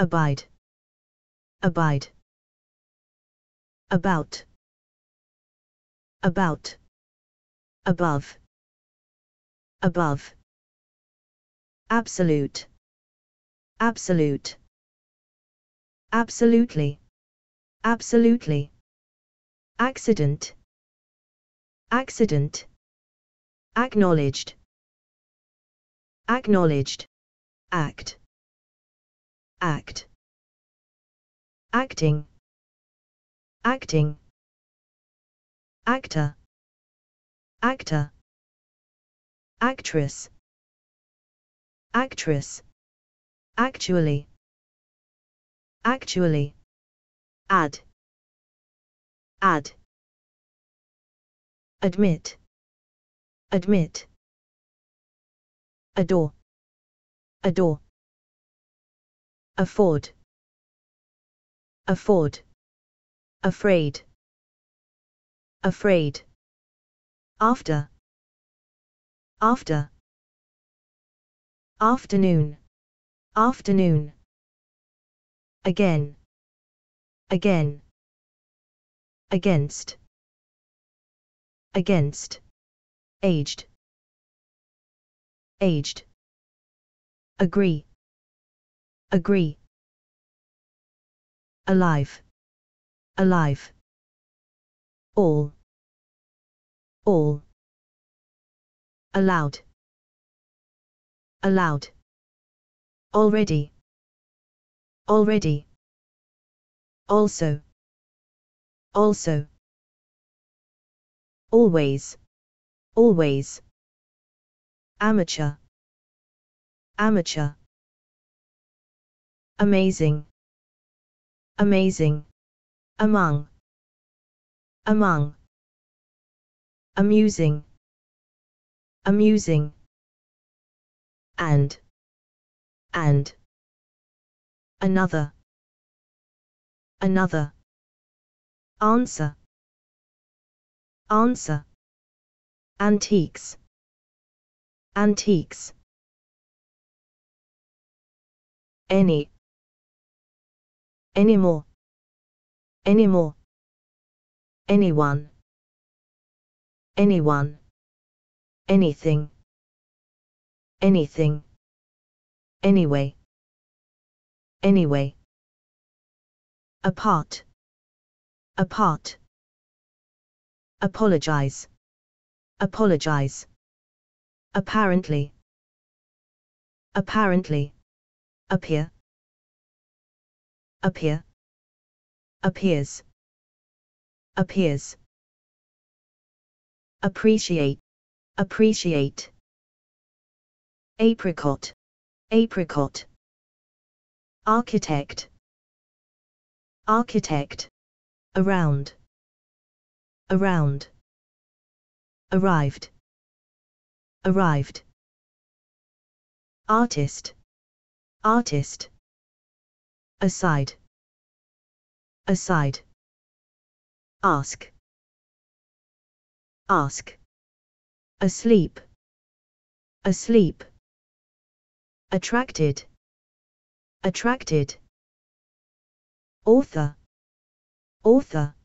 abide, abide, about, about, above, above, absolute, absolute, absolutely, absolutely, accident, accident, acknowledged, acknowledged, act, act acting acting actor actor actress actress actually actually add add admit admit adore adore afford afford afraid afraid after after afternoon afternoon again again against against aged aged agree agree. Alive. Alive. All. All. Allowed. Allowed. Already. Already. Also. Also. Always. Always. Amateur. Amateur amazing, amazing, among, among, amusing, amusing, and, and, another, another, answer, answer, antiques, antiques, any, anymore anymore anyone anyone anything anything anyway anyway apart apart apologize apologize apparently apparently appear appear appears appears appreciate appreciate apricot apricot architect architect around around arrived arrived artist artist aside aside ask ask asleep asleep attracted attracted author author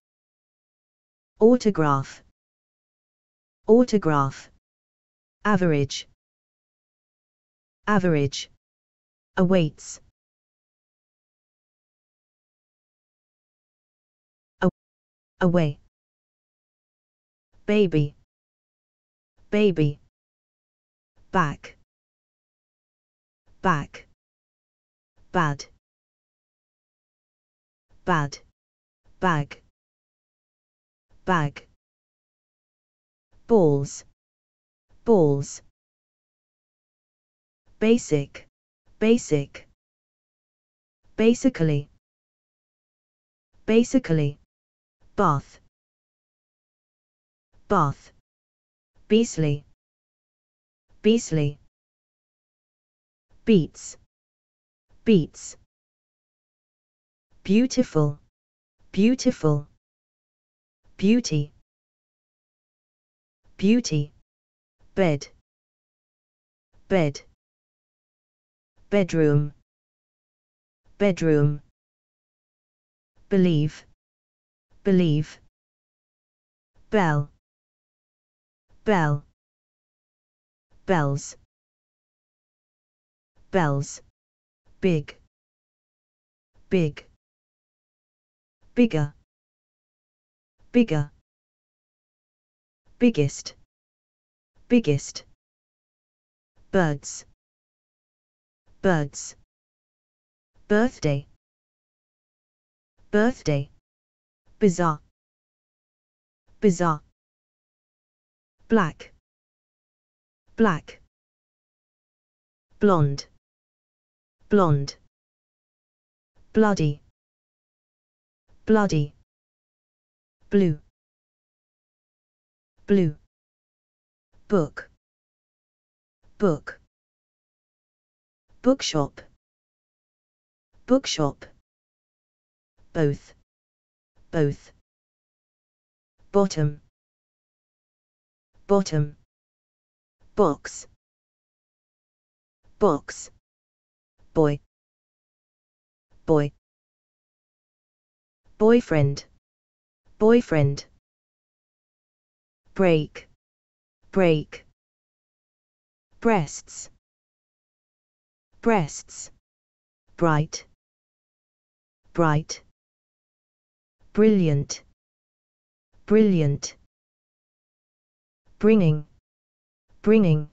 autograph autograph average average awaits away. Baby, baby, back, back, bad, bad, bag, bag, balls, balls, basic, basic, basically, basically Bath. Bath. Beasley. Beasley. Beats. Beats. Beautiful. Beautiful. Beauty. Beauty. Bed. Bed. Bedroom. Bedroom. Believe believe. Bell. Bell. Bells. Bells. Big. Big. Bigger. Bigger. Biggest. Biggest. Birds. Birds. Birthday. Birthday bizarre, bizarre, black, black, blonde, blonde, bloody, bloody, blue, blue, book, book, bookshop, bookshop, both both bottom bottom box box boy boy boyfriend boyfriend break break breasts breasts bright bright brilliant, brilliant, bringing, bringing,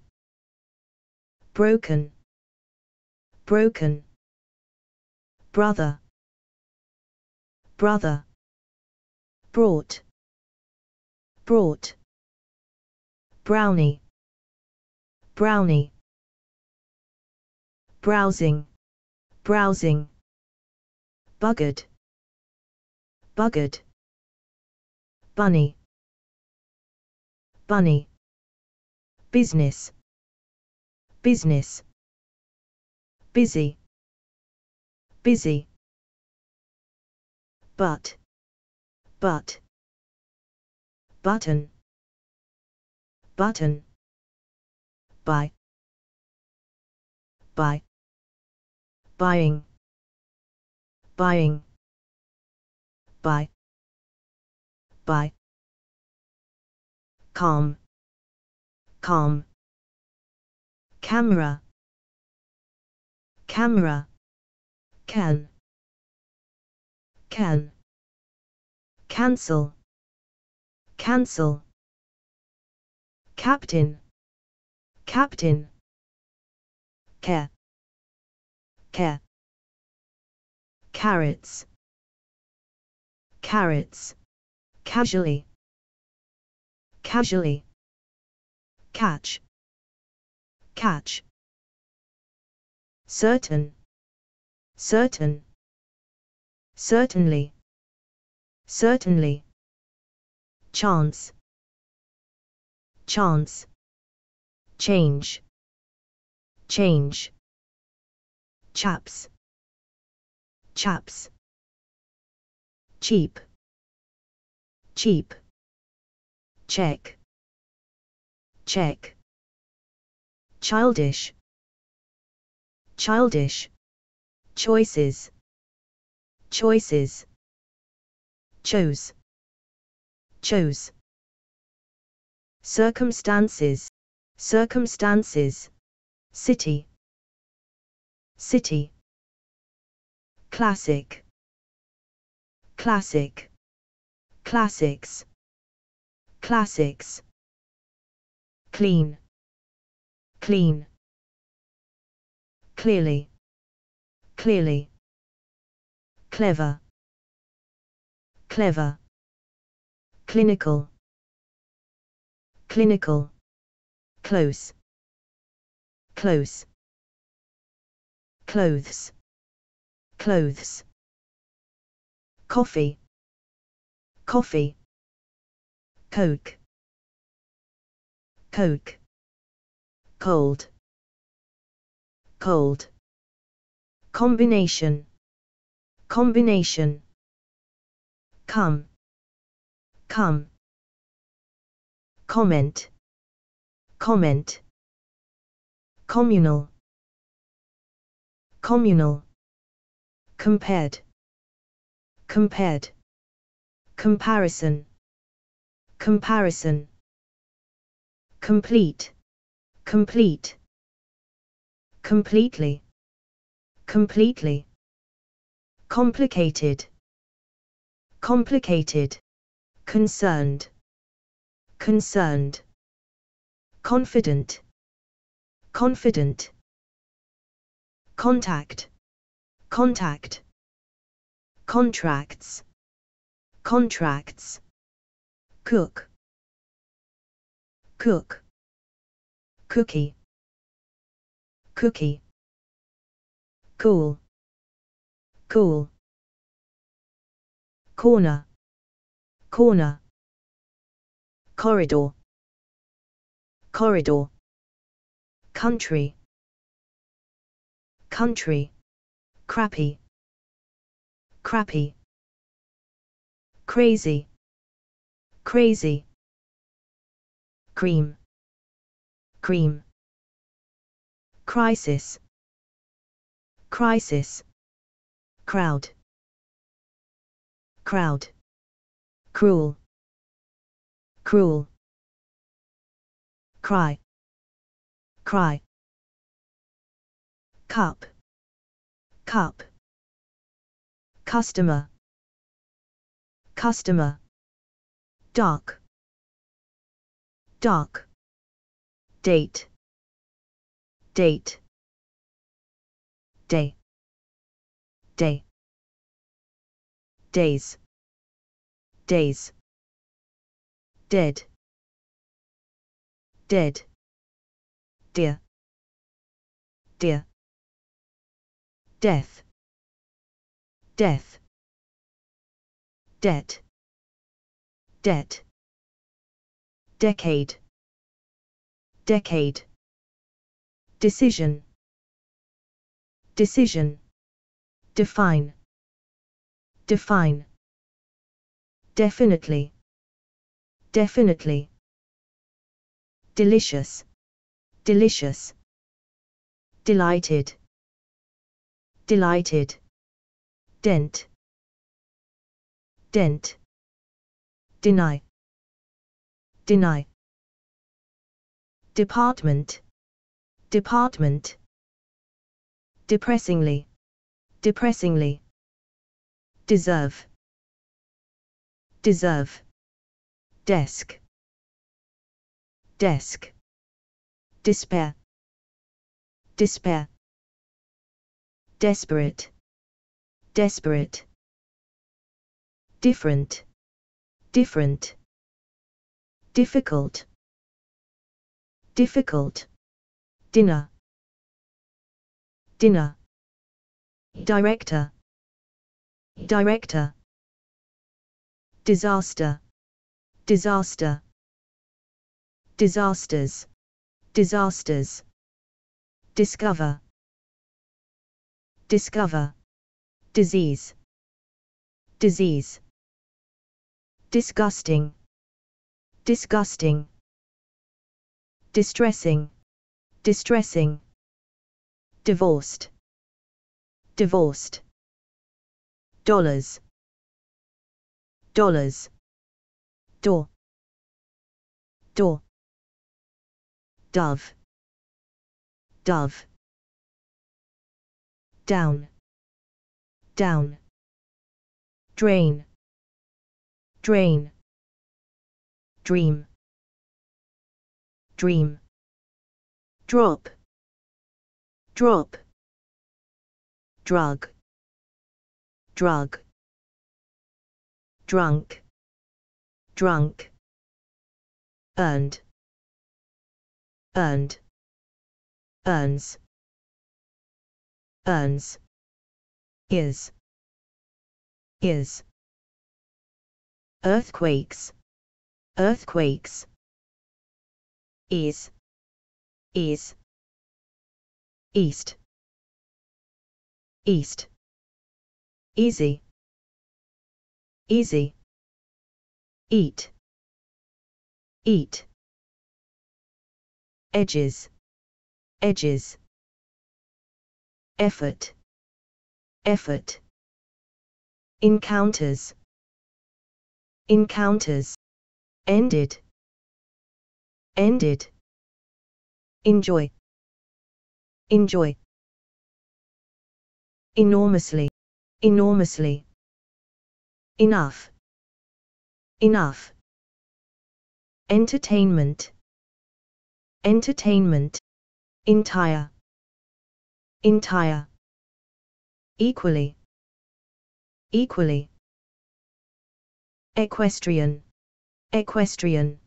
broken, broken, brother, brother, brought, brought, brownie, brownie, browsing, browsing, buggered, bucket bunny bunny business business busy busy but but button button buy buy buying buying by by calm calm camera camera can can cancel cancel captain captain care care carrots carrots, casually, casually, catch, catch, certain, certain, certainly, certainly, chance, chance, change, change, chaps, chaps cheap, cheap, check, check, childish, childish, choices, choices, chose, chose, circumstances, circumstances, city, city, classic, classic, classics, classics, clean, clean, clearly, clearly, clever, clever, clinical, clinical, close, close, clothes, clothes coffee, coffee, coke, coke, cold, cold, combination, combination, come, come, comment, comment, communal, communal, compared compared comparison comparison complete complete completely completely complicated complicated concerned concerned confident confident contact contact contracts, contracts, cook, cook, cookie, cookie, cool, cool, corner, corner, corridor, corridor, country, country, crappy, crappy, crazy, crazy, cream, cream, crisis, crisis, crowd, crowd, cruel, cruel, cry, cry, cup, cup, customer customer Dark. Dark. date date day day days days dead dead dear dear death death, debt, debt, decade, decade, decision, decision, define, define, definitely, definitely, delicious, delicious, delighted, delighted dent dent deny deny department department depressingly depressingly deserve deserve desk desk despair despair desperate desperate, different, different, difficult, difficult, dinner, dinner, director, director, disaster, disaster, disasters, disasters, discover, discover disease, disease, disgusting, disgusting, distressing, distressing, divorced, divorced, dollars, dollars, door, door, dove, dove, down, down. Drain. Drain. Dream. Dream. Drop. Drop. Drug. Drug. Drunk. Drunk. Earned. Earned. Earns. Earns is is earthquakes earthquakes is is east east easy easy eat eat edges edges effort effort encounters encounters ended ended enjoy enjoy enormously enormously enough enough entertainment entertainment entire entire equally equally equestrian equestrian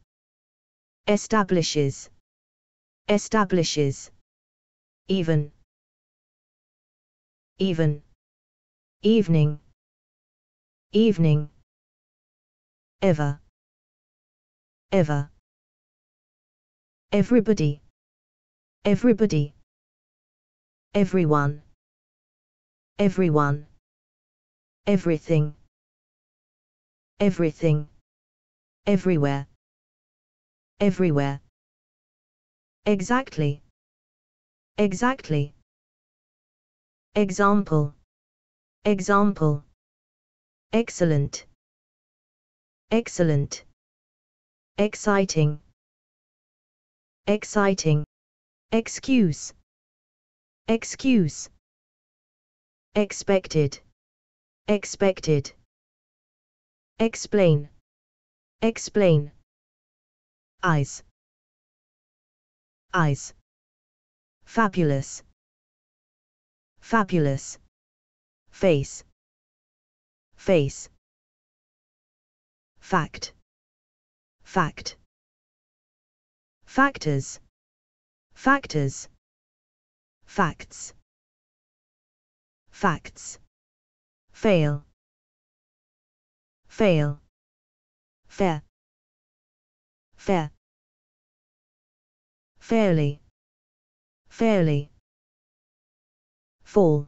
establishes establishes even even evening evening ever ever everybody everybody everyone everyone, everything, everything, everywhere, everywhere. Exactly, exactly. Example, example. Excellent, excellent, exciting, exciting. Excuse. Excuse expected expected explain explain eyes eyes fabulous fabulous face face fact fact factors factors facts facts. Fail. Fail. Fair. Fair. Fairly. Fairly. Fall.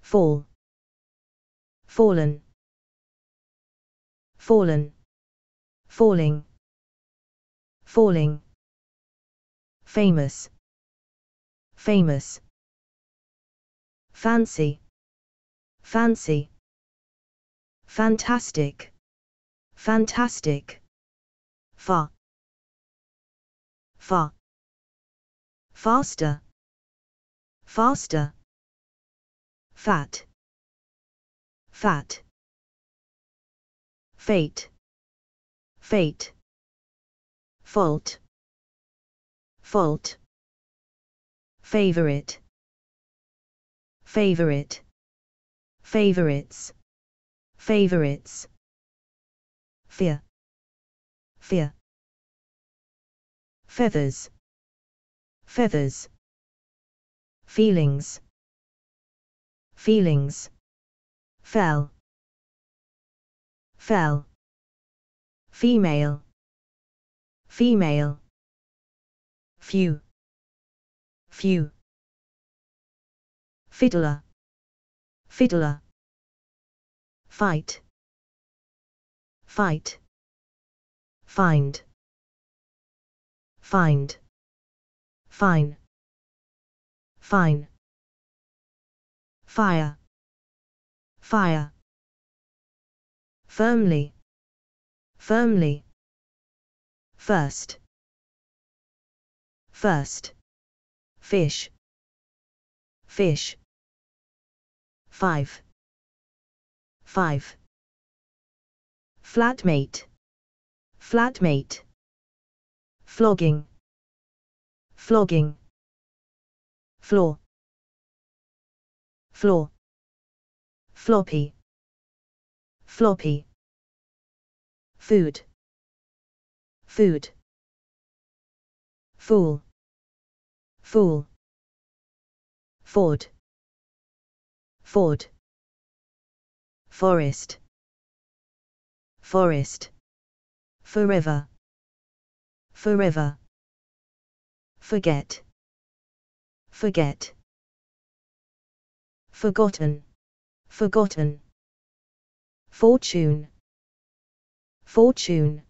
Fall. Fallen. Fallen. Falling. Falling. Famous. Famous fancy, fancy, fantastic, fantastic, fa, fa, faster, faster, fat, fat, fate, fate, fault, fault, favorite favorite, favorites, favorites, fear, fear, feathers, feathers, feelings, feelings, fell, fell, female, female, few, few Fiddler. Fiddler. Fight. Fight. Find. Find. Fine. Fine. Fire. Fire. Firmly. Firmly. First. First. Fish. Fish. 5. 5. Flatmate. Flatmate. Flogging. Flogging. Floor. Floor. Floppy. Floppy. Food. Food. Fool. Fool. Ford. Ford. Forest. Forest. Forever. Forever. Forget. Forget. Forgotten. Forgotten. Fortune. Fortune.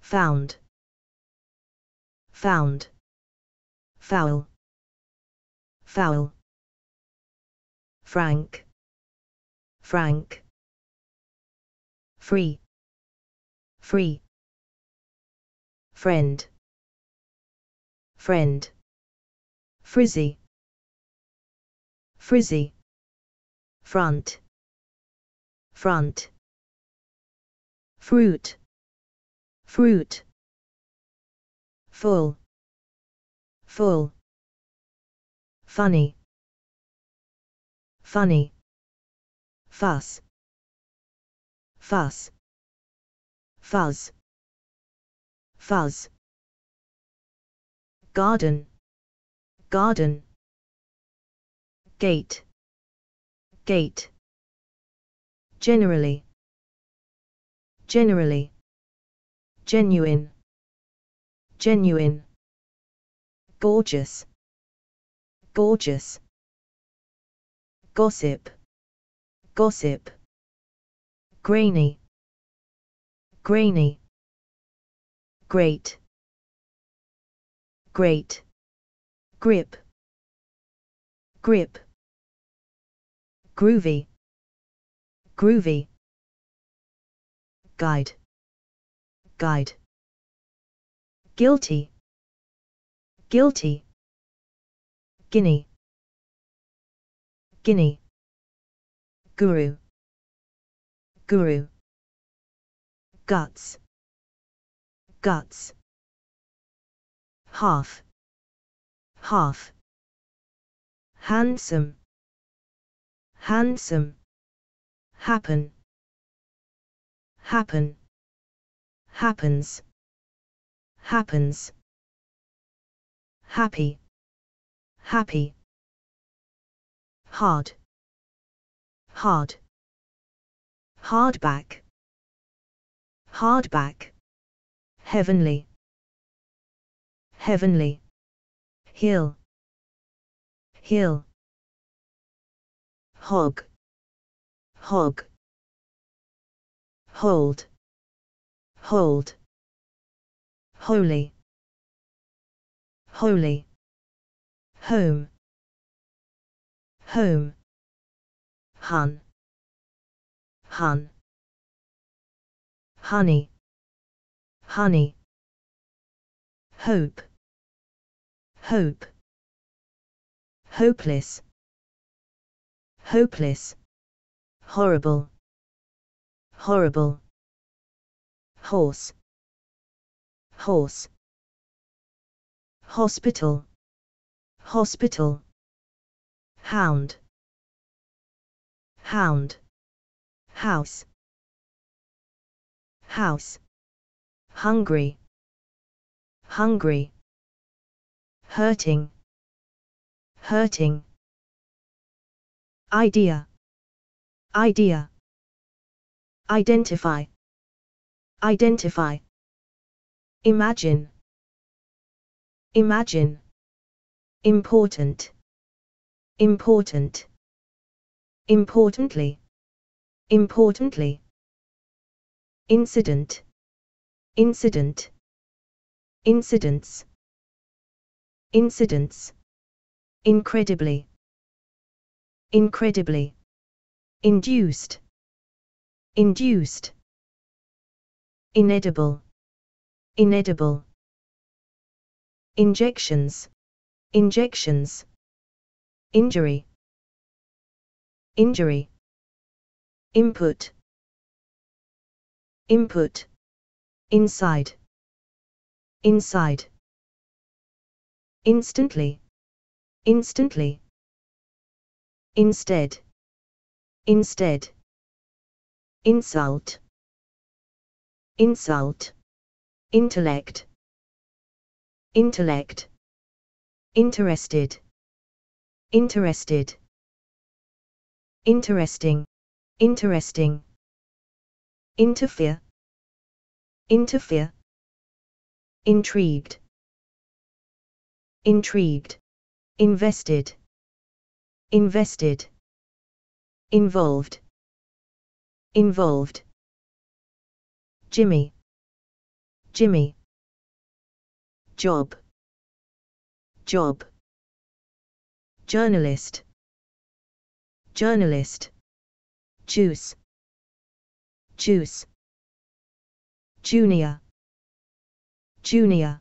Found. Found. Foul. Foul. Frank, Frank, Free, Free, Friend, Friend, Frizzy, Frizzy, Front, Front, Fruit, Fruit, Full, Full, Funny, funny fuss fuss fuzz fuzz garden garden gate gate generally generally genuine genuine gorgeous gorgeous gossip, gossip, grainy, grainy, great, great, grip, grip, groovy, groovy, guide, guide, guilty, guilty, guinea Guinea. Guru. Guru. Guts. Guts. Half. Half. Handsome. Handsome. Happen. Happen. Happens. Happens. Happy. Happy hard, hard, hardback, hardback, heavenly, heavenly, hill, hill, hog, hog, hold, hold, holy, holy, home, home hun hun honey honey hope hope hopeless hopeless horrible horrible horse horse hospital hospital hound hound house house hungry hungry hurting hurting idea idea identify identify imagine imagine important Important. Importantly. Importantly. Incident. Incident. Incidents. Incidents. Incredibly. Incredibly. Induced. Induced. Inedible. Inedible. Injections. Injections injury injury input input inside inside instantly instantly instead instead insult insult intellect intellect interested Interested. Interesting. Interesting. Interfere. Interfere. Intrigued. Intrigued. Invested. Invested. Involved. Involved. Jimmy. Jimmy. Job. Job journalist, journalist, juice, juice, junior, junior,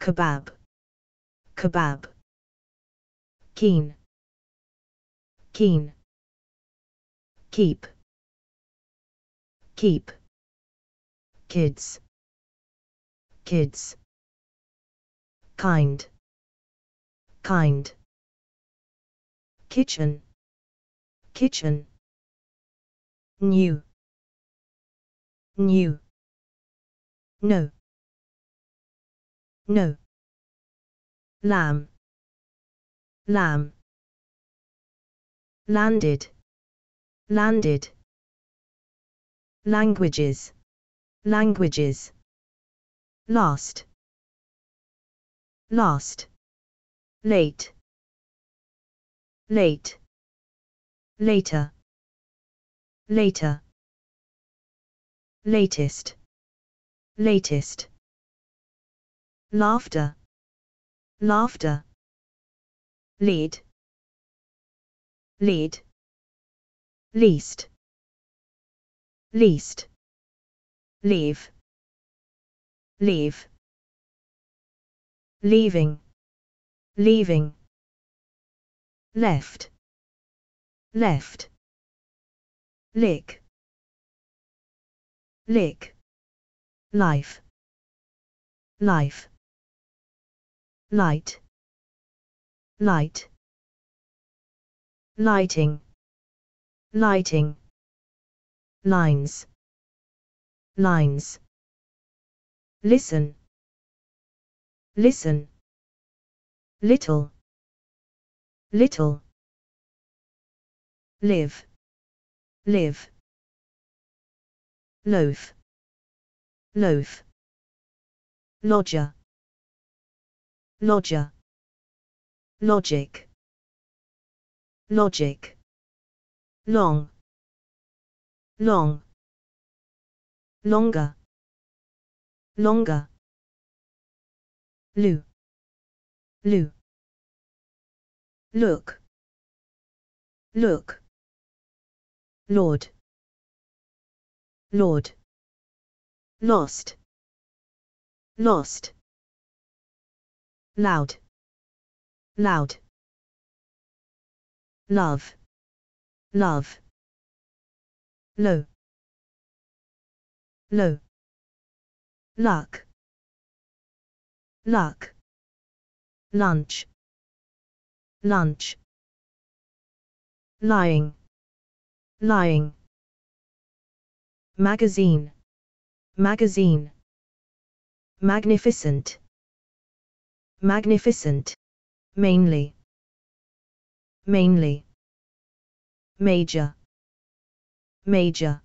kebab, kebab, keen, keen, keep, keep, kids, kids, kind kind kitchen kitchen new new no no lamb lamb landed landed languages languages last last late late later later latest latest laughter laughter lead lead least least leave leave leaving leaving left left lick lick life life light light lighting lighting lines lines listen listen little little live live loaf loaf lodger lodger logic logic long long longer longer loo Lu. Look. Look. Lord. Lord. Lost. Lost. Loud. Loud. Love. Love. Low. Low. Luck. Luck lunch lunch lying lying magazine magazine magnificent magnificent mainly mainly major major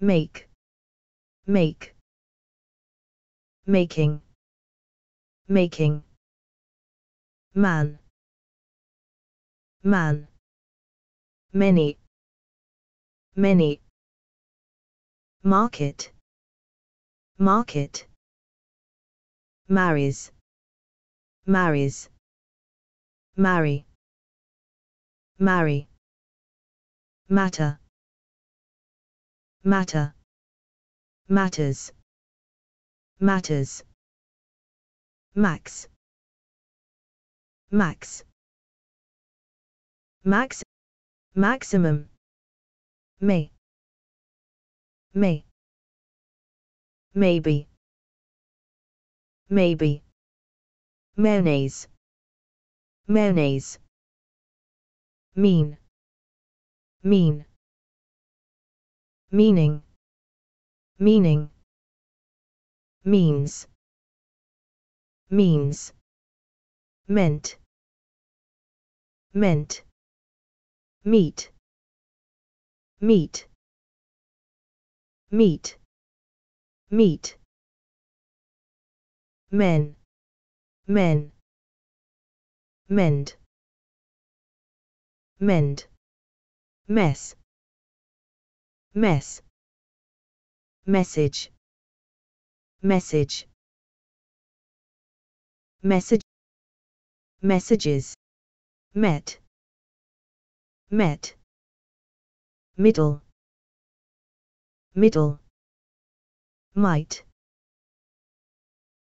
make make making making man man many many market market marries marries marry marry matter matter matters matters max max max maximum may may maybe maybe mayonnaise mayonnaise mean mean meaning meaning means means Mint. Mint. meet meet meet meet men men mend mend mess mess message message message messages met met middle middle might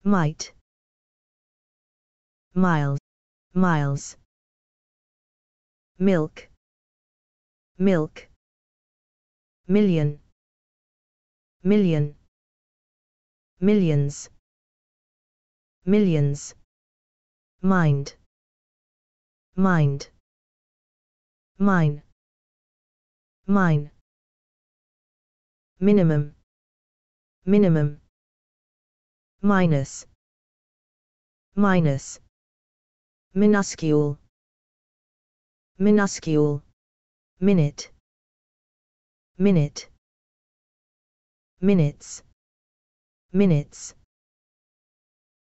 might miles miles milk milk million million millions millions mind mind mine mine minimum minimum minus minus minuscule minuscule minute minute minutes minutes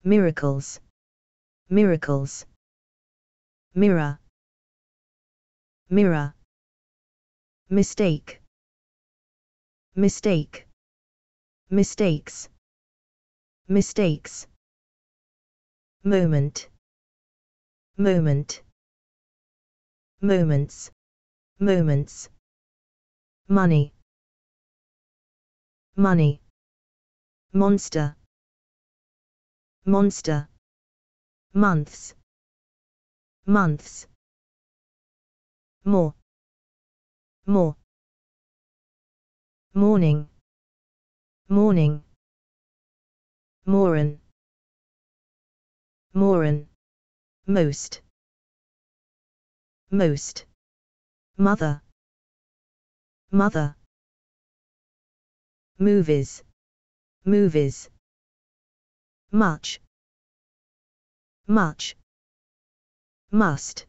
miracles miracles mirror mirror mistake mistake mistakes mistakes moment moment moments moments money money monster monster months months more more morning morning morin morin most most mother mother movies movies much much must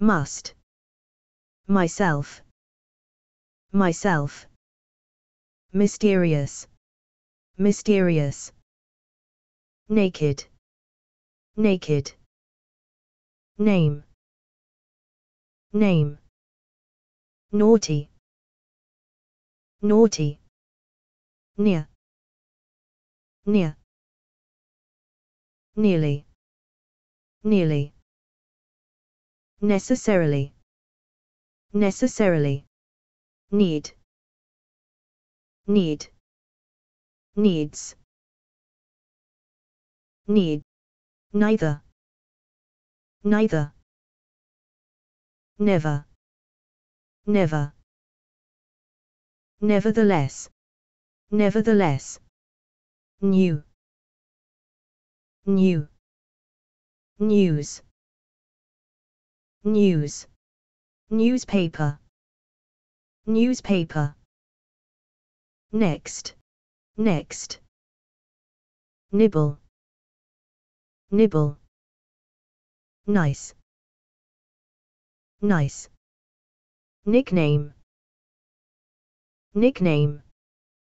must myself myself mysterious mysterious naked naked name name naughty naughty near near nearly, nearly, necessarily, necessarily, need, need, needs, need, neither, neither, never, never, nevertheless, nevertheless, new, new news news newspaper newspaper next next nibble nibble nice nice nickname nickname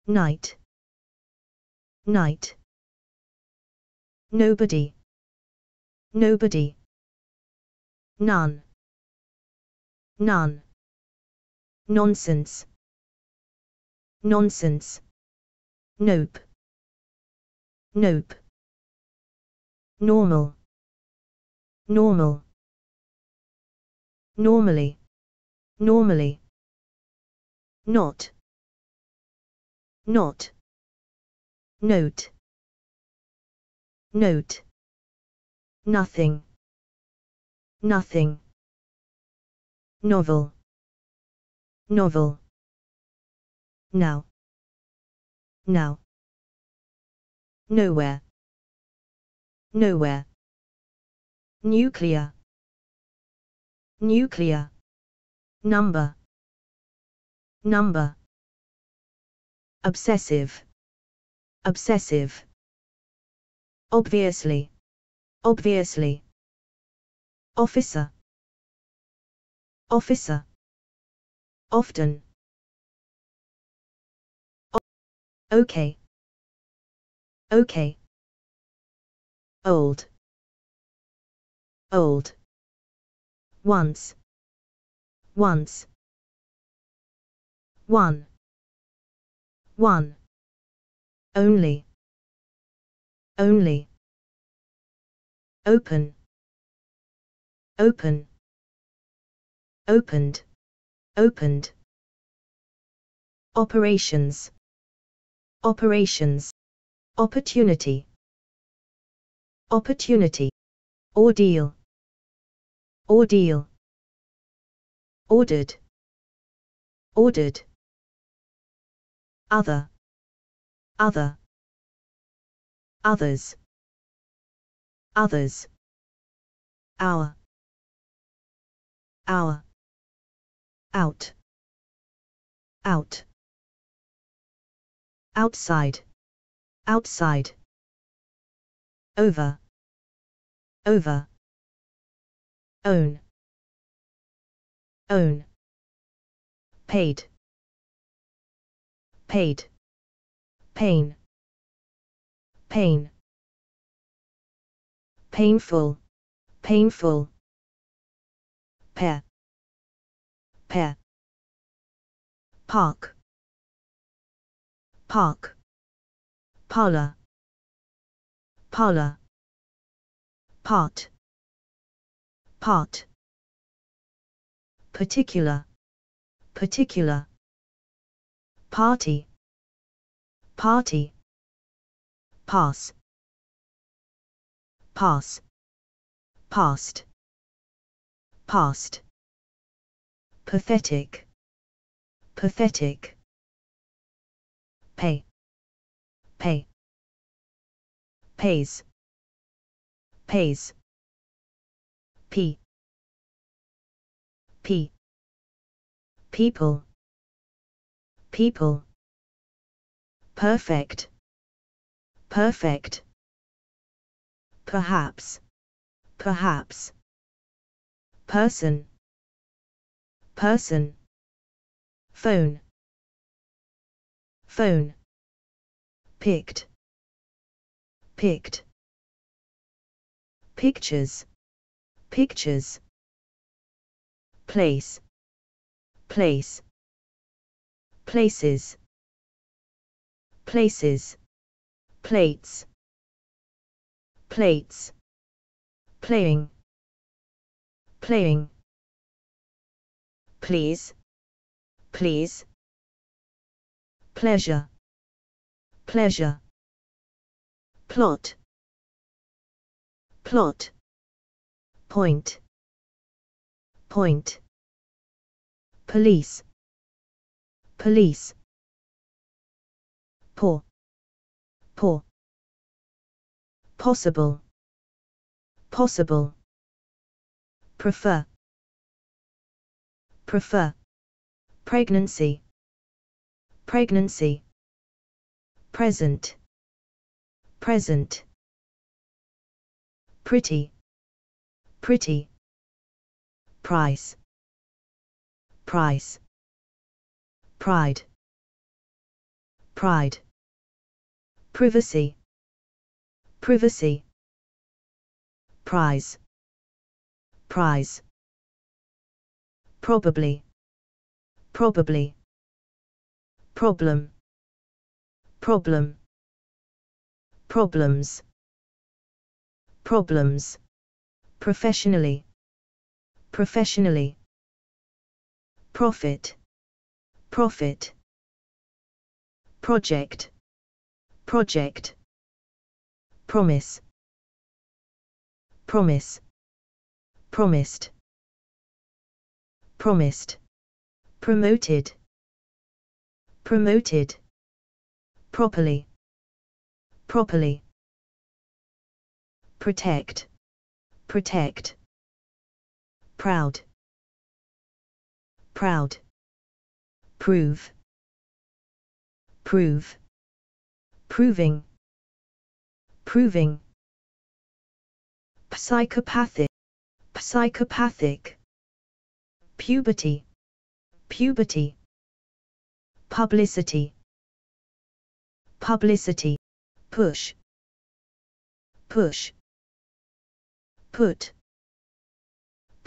night night Nobody. Nobody. None. None. Nonsense. Nonsense. Nope. Nope. Normal. Normal. Normally. Normally. Not. Not. Note. Note. Nothing. Nothing. Novel. Novel. Now. Now. Nowhere. Nowhere. Nuclear. Nuclear. Number. Number. Obsessive. Obsessive. Obviously. Obviously. Officer. Officer. Often. O okay. Okay. Old. Old. Once. Once. One. One. Only only open open opened opened operations operations opportunity opportunity ordeal ordeal ordered ordered other other others, others, our, our, out, out, outside, outside, over, over, own, own, paid, paid, pain pain painful painful pair pair park park parlor parlor part part particular particular party party pass pass past past pathetic pathetic pay pay pays pays p p people people perfect perfect. Perhaps, perhaps. Person, person. Phone, phone. Picked, picked. Pictures, pictures. Place, place. Places, places plates plates playing playing please please pleasure pleasure plot plot point point police police poor Possible. Possible. Possible. Prefer. Prefer. Pregnancy. Pregnancy. Present. Present. Pretty. Pretty. Price. Price. Pride. Pride privacy privacy prize prize probably probably problem problem problems problems professionally professionally profit profit project project promise promise promised promised promoted promoted properly properly protect protect proud proud prove prove proving proving psychopathic psychopathic puberty puberty publicity publicity push push put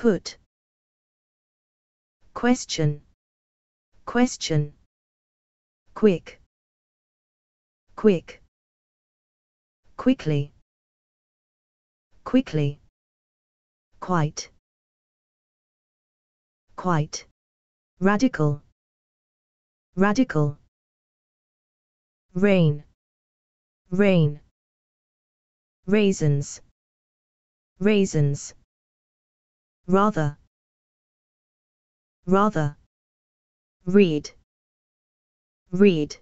put question question quick quick quickly quickly quite quite radical radical rain rain raisins raisins rather rather read read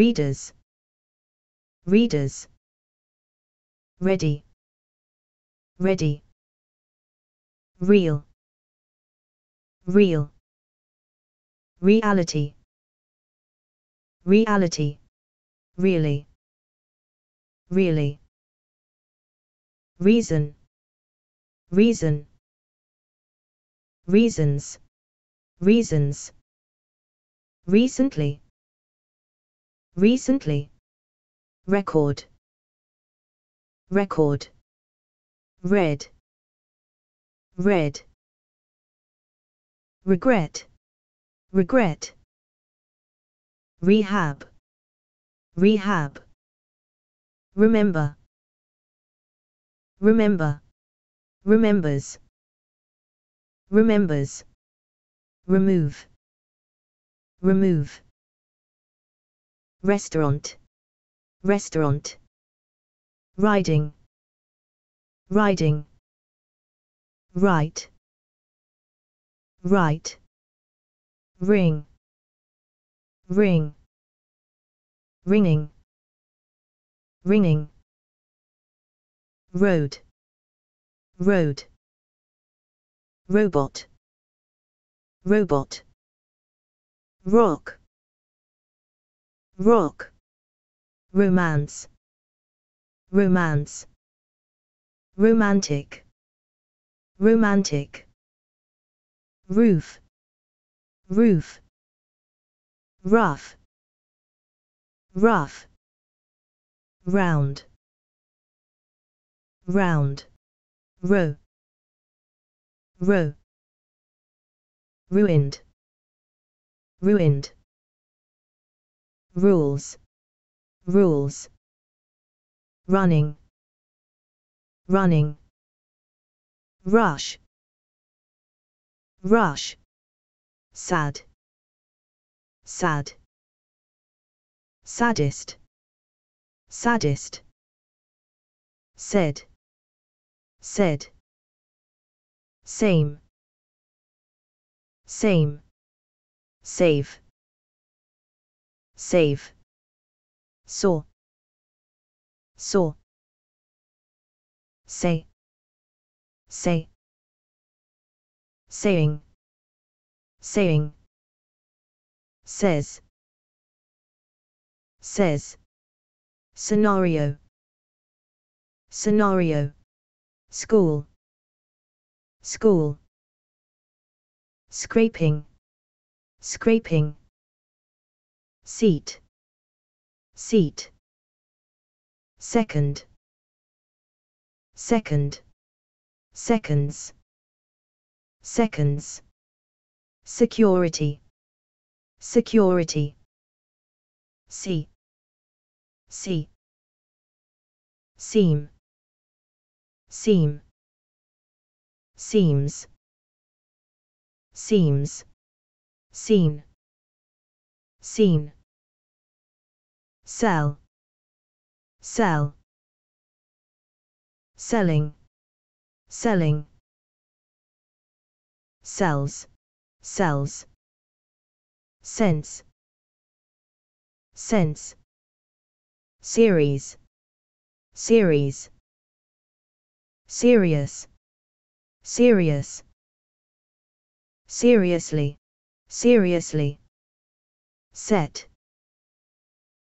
readers readers ready ready real real reality reality really really reason reason reasons reasons recently recently record record red red regret regret rehab rehab remember remember remembers remembers remove remove restaurant, restaurant, riding, riding, right, right, ring, ring, ringing, ringing, road, road, robot, robot, rock, rock romance romance romantic romantic roof roof rough rough round round row row ruined ruined rules, rules, running, running, rush, rush, sad, sad, saddest, saddest, said, said, same, same, save save. Saw. Saw. Say. Say. Saying. Saying. Says. Says. Scenario. Scenario. School. School. Scraping. Scraping seat, seat. Second, second, seconds, seconds. Security, security. See, see. Seam, seam. Seams, seams. Scene Scene. Sell. Sell. Selling. Selling. Sells. Sells. Sense. Sense. Series. Series. Serious. Serious. Seriously. Seriously set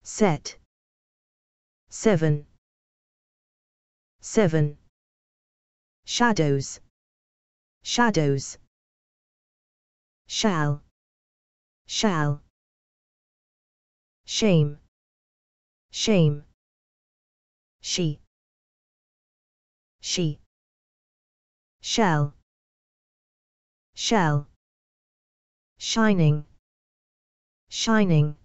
set 7 7 shadows shadows shall shall shame shame she she Shell. Shell. shining shining.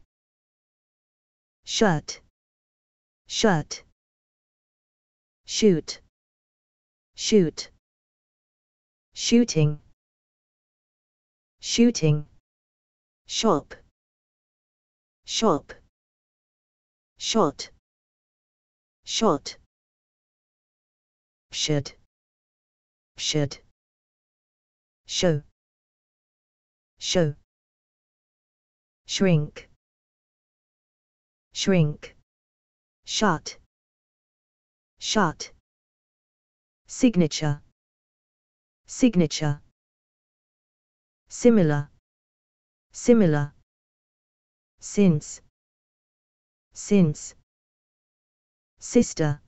Shut. Shut. Shoot. Shoot. Shooting. Shooting. Shop. Shop. Shot. Shot. Should. Should. Show. Show shrink, shrink, shot, shot, signature, signature, similar, similar, since, since, sister,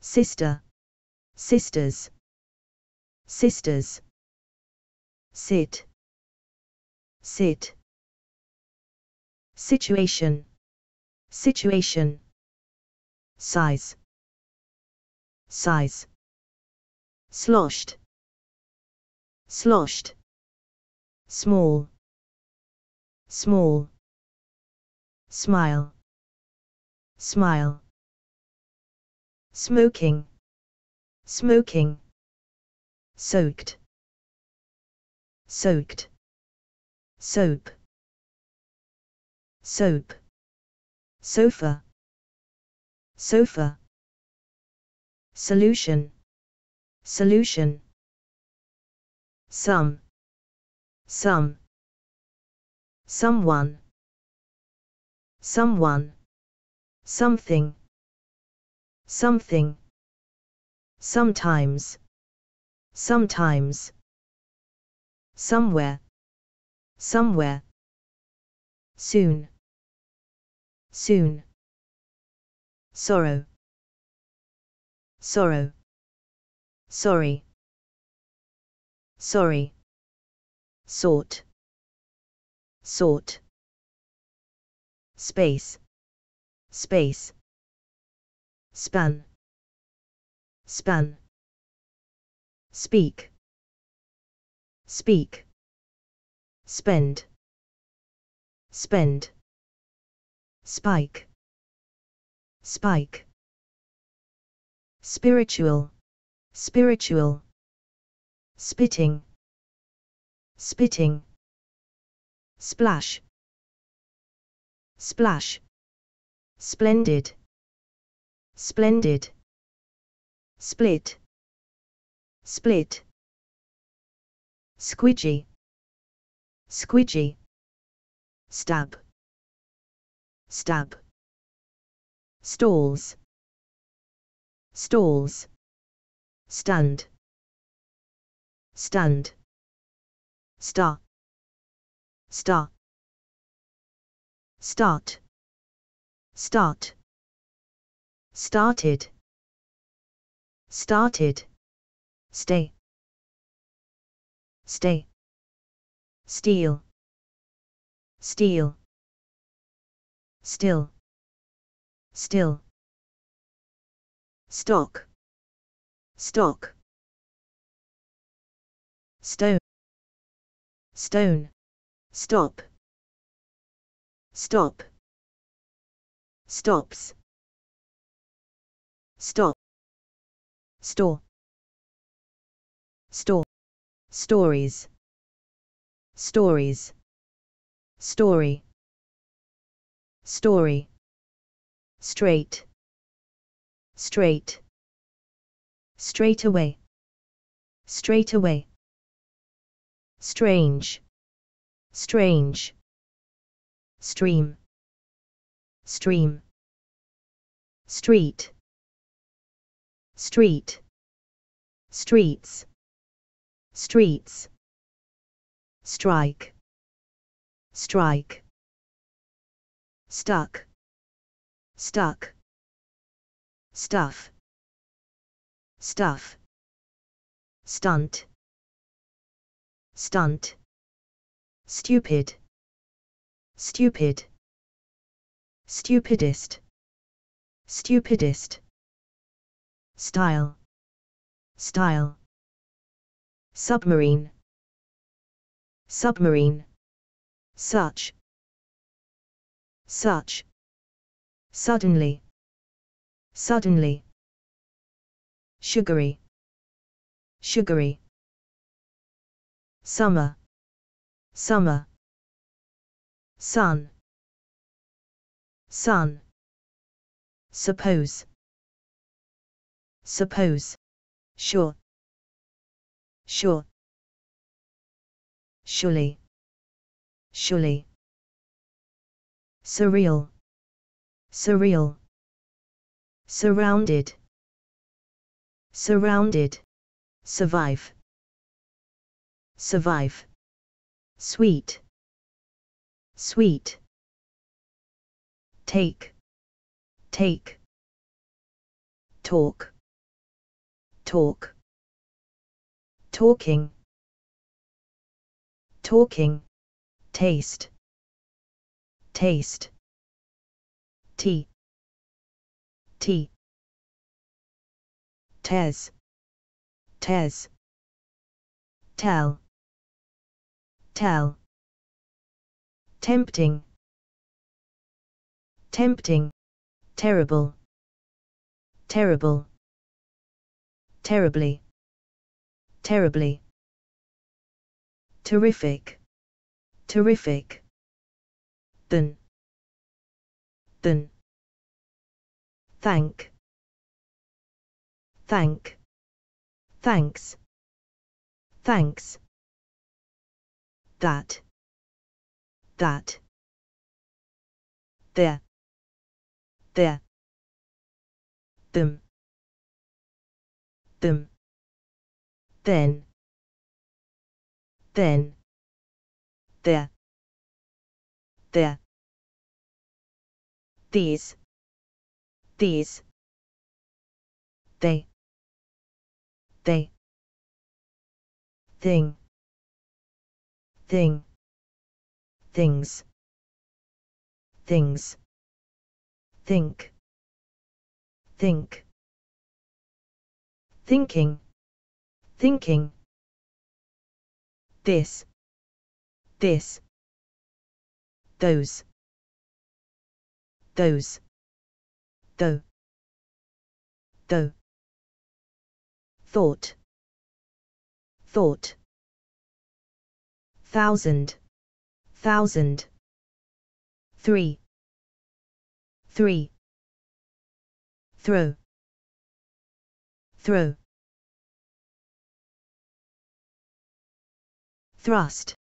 sister, sisters, sisters, sit, sit situation situation size size sloshed sloshed small small smile smile smoking smoking soaked soaked soap soap sofa sofa solution solution some some someone someone something something sometimes sometimes somewhere somewhere soon soon sorrow sorrow sorry sorry sort sort space space span span speak speak spend, spend, spike, spike, spiritual, spiritual, spitting, spitting, splash, splash, splendid, splendid, split, split, squidgy, squeegee stab stab stalls stalls stand stand star star start start started started stay stay steel, steel, still, still, stock, stock, stone, stone, stop, stop, stops, stop, store, store, stories stories story story straight straight straight away straight away strange strange stream stream street street streets streets strike, strike, stuck, stuck, stuff, stuff, stunt, stunt, stupid, stupid, stupidest, stupidest, style, style, submarine submarine, such, such, suddenly, suddenly, sugary, sugary, summer, summer, sun, sun, suppose, suppose, sure, sure, Surely. Surely. Surreal. Surreal. Surrounded. Surrounded. Survive. Survive. Sweet. Sweet. Take. Take. Talk. Talk. Talking talking, taste, taste, Tea. Tea. tes, tes, tell, tell, tempting, tempting, terrible, terrible, terribly, terribly terrific, terrific. Then. Then. Thank, thank, thanks, thanks. That, that. There, there. Them, them. Then then the the these these they they thing thing things things think think thinking thinking this, this, those, those, though, though, thought, thought, thousand, thousand, three, three, throw, throw, thrust,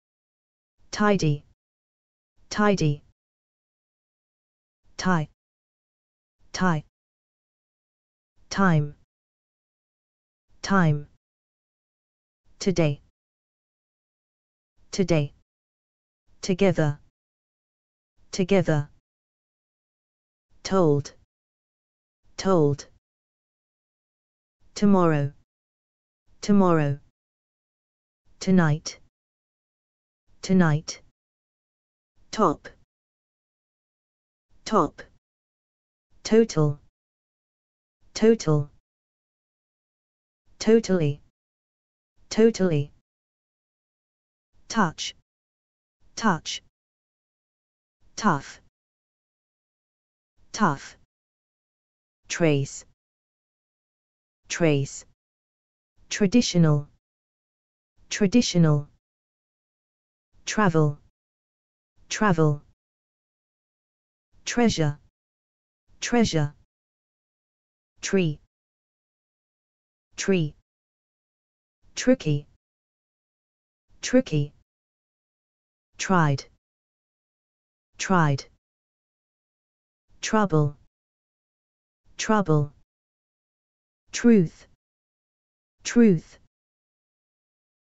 tidy, tidy, tie, tie, time, time, today, today, together, together, told, told, tomorrow, tomorrow, tonight, tonight. Top. Top. Total. Total. Totally. Totally. Touch. Touch. Tough. Tough. Trace. Trace. Traditional. Traditional travel, travel, treasure, treasure, tree, tree, tricky, tricky, tried, tried, trouble, trouble, truth, truth,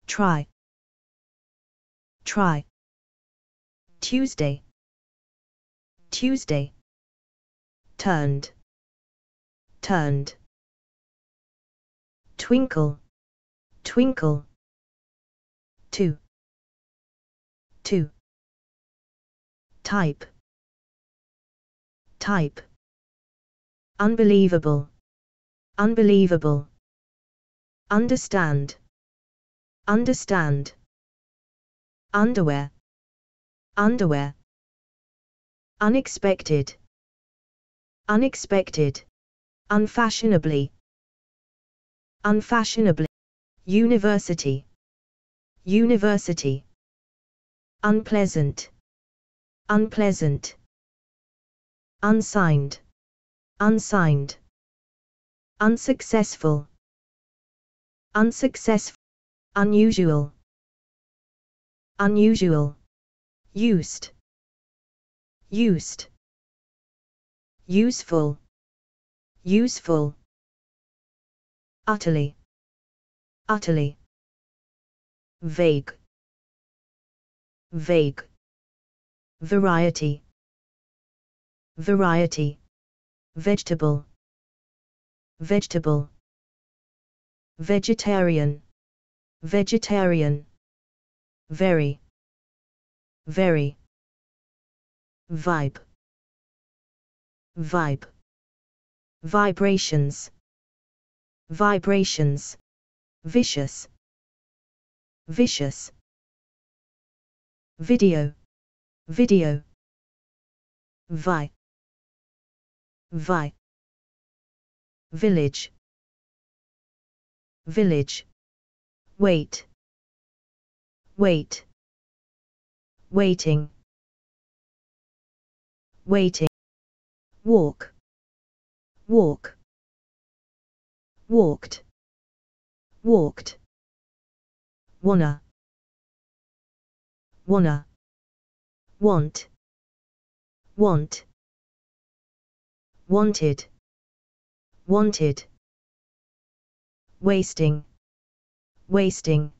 try, Try. Tuesday. Tuesday. Turned. Turned. Twinkle. Twinkle. Two. Two. Type. Type. Unbelievable. Unbelievable. Understand. Understand underwear underwear unexpected unexpected unfashionably unfashionably university university unpleasant unpleasant unsigned unsigned unsuccessful unsuccessful unusual unusual, used, used, useful, useful, utterly, utterly, vague, vague, variety, variety, vegetable, vegetable, vegetarian, vegetarian very very vibe vibe vibrations vibrations vicious vicious video video vi vi village village wait wait waiting waiting walk walk walked walked wanna wanna want want wanted wanted wasting wasting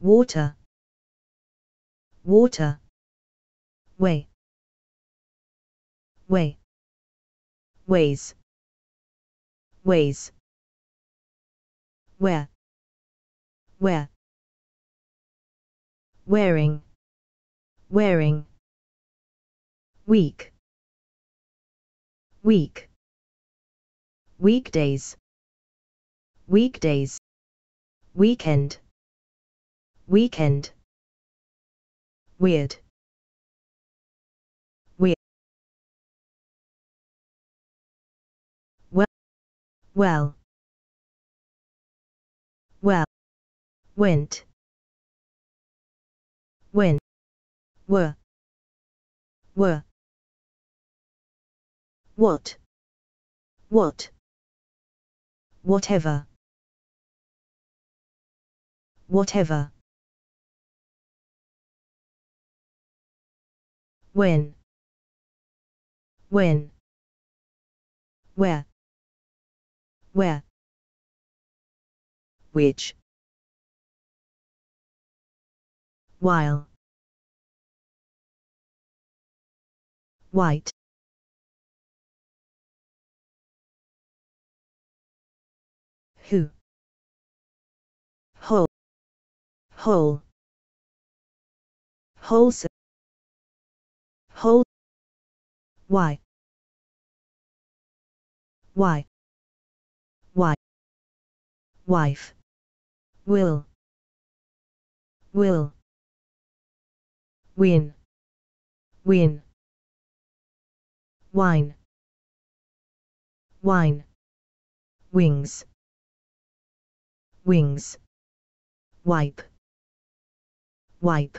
water water way way ways ways where where wearing wearing week week weekdays weekdays weekend Weekend. Weird. Weird. Well. Well. Well. Went. Went. Were. Were. What? What? Whatever. Whatever. when when where where which while white who whole whole wholesome Hold. Why? Why? Why? Wife Will Will Win Win Wine Wine Wings Wings Wipe Wipe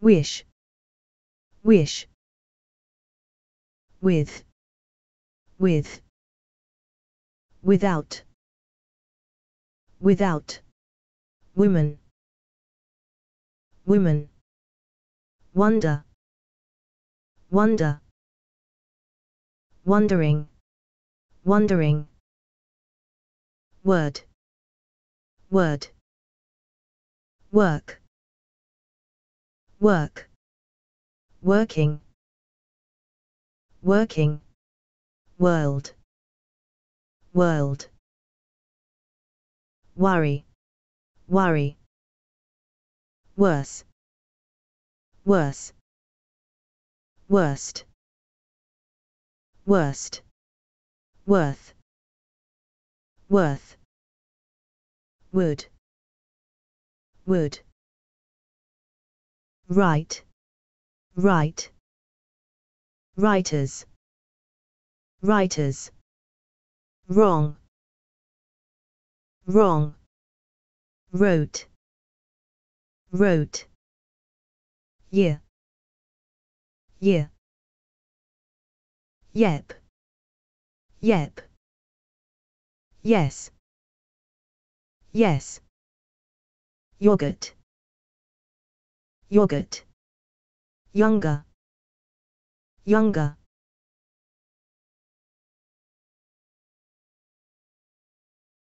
Wish wish with with without without women women wonder wonder wondering wondering word word work work working working world world worry worry worse worse worst worst worth worth would would right Right. Writers. Writers. Wrong. Wrong. Wrote. Wrote. Yeah. Yeah. Yep. Yep. Yes. Yes. Yogurt. Yogurt younger younger